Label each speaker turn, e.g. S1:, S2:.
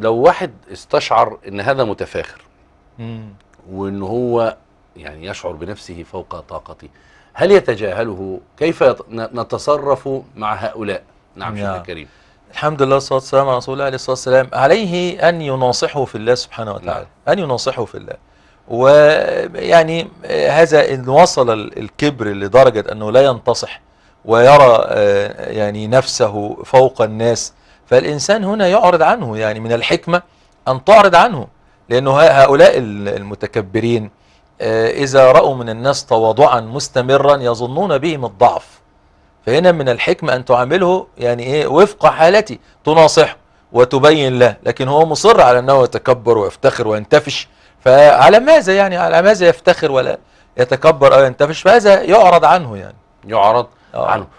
S1: لو واحد استشعر ان هذا متفاخر وان هو يعني يشعر بنفسه فوق طاقته هل يتجاهله كيف نتصرف مع هؤلاء نعم شيخنا الكريم الحمد لله والصلاه والسلام على رسول الله عليه الصلاه
S2: والسلام عليه ان يناصحه في الله سبحانه وتعالى نعم. ان يناصحه في الله ويعني آه، هذا ان وصل الكبر لدرجه انه لا ينتصح ويرى آه، يعني نفسه فوق الناس فالإنسان هنا يعرض عنه يعني من الحكمة أن تعرض عنه لأنه هؤلاء المتكبرين آه، إذا رأوا من الناس تواضعا مستمرا يظنون بهم الضعف فهنا من الحكمة أن تعامله يعني إيه وفق حالتي تناصحه وتبين له لكن هو مصر على أنه يتكبر ويفتخر وينتفش فعلى ماذا يعني على
S3: ماذا يفتخر ولا يتكبر أو ينتفش فهذا يعرض عنه يعني يعرض آه. عنه